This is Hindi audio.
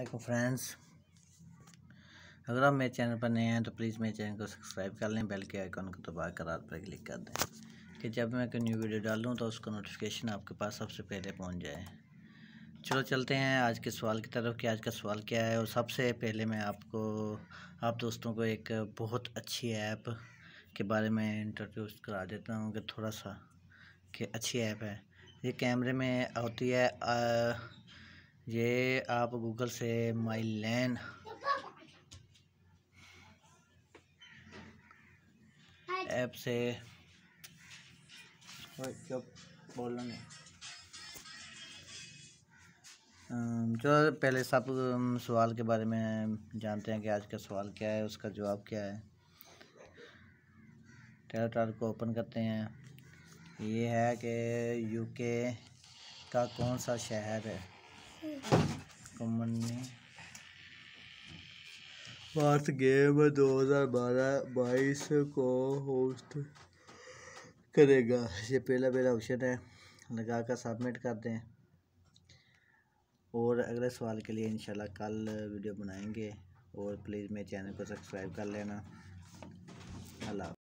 अल्लाम फ्रेंड्स अगर आप मेरे चैनल पर नए हैं तो प्लीज़ मेरे चैनल को सब्सक्राइब कर लें बेल के आइकॉन को दबा कर रात पर क्लिक कर दें कि जब मैं कोई न्यू वीडियो डालूँ तो उसका नोटिफिकेशन आपके पास सबसे पहले पहुंच जाए चलो चलते हैं आज के सवाल की तरफ कि आज का सवाल क्या है और सबसे पहले मैं आपको आप दोस्तों को एक बहुत अच्छी ऐप के बारे में इंट्रोड्यूस करा देता हूँ कि थोड़ा सा कि अच्छी ऐप है ये कैमरे में होती है आ, ये आप गूगल से माई लैन ऐप से क्या बोलना नहीं जो पहले सब सवाल के बारे में जानते हैं कि आज का सवाल क्या है उसका जवाब क्या है टेलोटार को ओपन करते हैं ये है कि यूके का कौन सा शहर है कमन ने भारत गेम 2012-22 को होस्ट करेगा ये पहला पहला ऑप्शन है लगा कर सबमिट कर दें और अगले सवाल के लिए इंशाल्लाह कल वीडियो बनाएंगे और प्लीज़ मेरे चैनल को सब्सक्राइब कर लेना अल्लाह